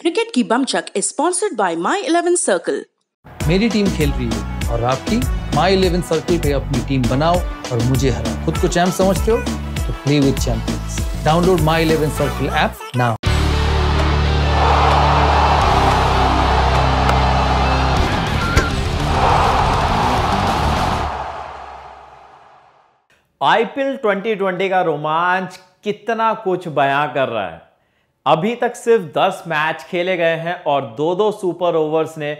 cricket की बमचक is sponsored by my eleven circle मेरी टीम खेल रही है और आपकी माई इलेवन सर्कल पे अपनी टीम बनाओ और मुझे हराओ खुद को चैंप समझते हो तो play with champions download my eleven circle app now IPL 2020 का रोमांच कितना कुछ बयां कर रहा है अभी तक सिर्फ 10 मैच खेले गए हैं और दो दो सुपर ओवर्स ने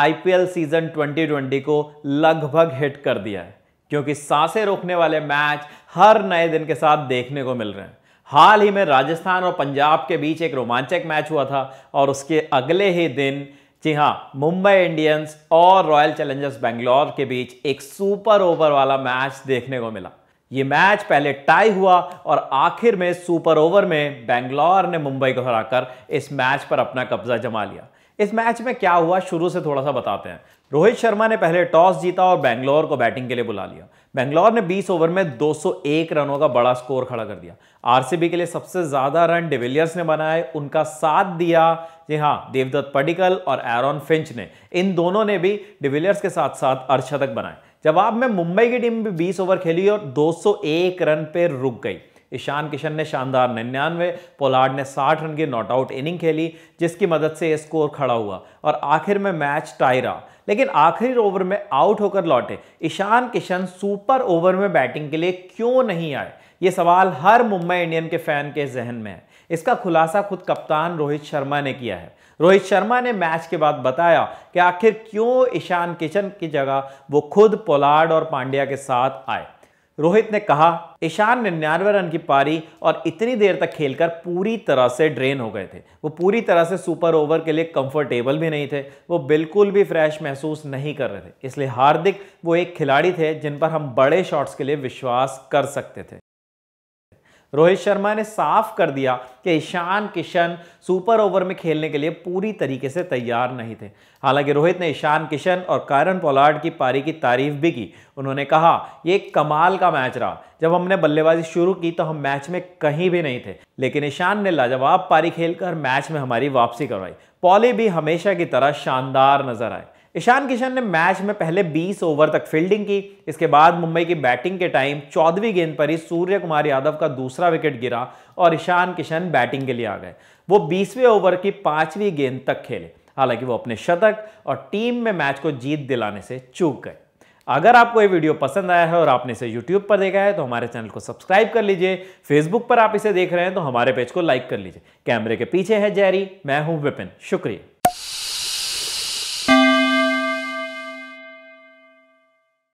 आईपीएल सीजन 2020 को लगभग हिट कर दिया है क्योंकि सांसें रोकने वाले मैच हर नए दिन के साथ देखने को मिल रहे हैं हाल ही में राजस्थान और पंजाब के बीच एक रोमांचक मैच हुआ था और उसके अगले ही दिन जी हाँ मुंबई इंडियंस और रॉयल चैलेंजर्स बेंगलोर के बीच एक सुपर ओवर वाला मैच देखने को मिला ये मैच पहले टाई हुआ और आखिर में सुपर ओवर में बेंगलोर ने मुंबई को हराकर इस मैच पर अपना कब्जा जमा लिया इस मैच में क्या हुआ शुरू से थोड़ा सा बताते हैं रोहित शर्मा ने पहले टॉस जीता और बेंगलोर को बैटिंग के लिए बुला लिया बेंगलोर ने 20 ओवर में 201 रनों का बड़ा स्कोर खड़ा कर दिया आरसीबी के लिए सबसे ज्यादा रन डिविलियर्स ने बनाए उनका साथ दिया जी हाँ देवदत्त पडिकल और एरॉन फिंच ने इन दोनों ने भी डिविलियर्स के साथ साथ अर्शतक बनाए जवाब में मुंबई की टीम भी 20 ओवर खेली और 201 रन पर रुक गई ईशान किशन ने शानदार निन्यानवे पोलार्ड ने 60 रन की नॉट आउट इनिंग खेली जिसकी मदद से स्कोर खड़ा हुआ और आखिर में मैच टाई रहा लेकिन आखिरी ओवर में आउट होकर लौटे ईशान किशन सुपर ओवर में बैटिंग के लिए क्यों नहीं आए ये सवाल हर मुंबई इंडियन के फैन के जहन में है इसका खुलासा खुद कप्तान रोहित शर्मा ने किया है रोहित शर्मा ने मैच के बाद बताया कि आखिर क्यों ईशान किशन की जगह वो खुद पोलार्ड और पांड्या के साथ आए रोहित ने कहा ईशान निन्यानवे रन की पारी और इतनी देर तक खेलकर पूरी तरह से ड्रेन हो गए थे वो पूरी तरह से सुपर ओवर के लिए कंफर्टेबल भी नहीं थे वो बिल्कुल भी फ्रेश महसूस नहीं कर रहे थे इसलिए हार्दिक वो एक खिलाड़ी थे जिन पर हम बड़े शॉट्स के लिए विश्वास कर सकते थे रोहित शर्मा ने साफ कर दिया कि ईशान किशन सुपर ओवर में खेलने के लिए पूरी तरीके से तैयार नहीं थे हालांकि रोहित ने ईशान किशन और कारन पोलार्ड की पारी की तारीफ भी की उन्होंने कहा ये कमाल का मैच रहा जब हमने बल्लेबाजी शुरू की तो हम मैच में कहीं भी नहीं थे लेकिन ईशान ने लाजवाब पारी खेलकर मैच में हमारी वापसी करवाई पॉली भी हमेशा की तरह शानदार नजर आए ईशान किशन ने मैच में पहले 20 ओवर तक फील्डिंग की इसके बाद मुंबई की बैटिंग के टाइम चौदहवीं गेंद पर ही सूर्य कुमार यादव का दूसरा विकेट गिरा और ईशान किशन बैटिंग के लिए आ गए वो 20वें ओवर की पांचवीं गेंद तक खेले हालांकि वो अपने शतक और टीम में मैच को जीत दिलाने से चूक गए अगर आपको ये वीडियो पसंद आया है और आपने इसे YouTube पर देखा है तो हमारे चैनल को सब्सक्राइब कर लीजिए Facebook पर आप इसे देख रहे हैं तो हमारे पेज को लाइक कर लीजिए कैमरे के पीछे है जैरी मैं हूं विपिन शुक्रिया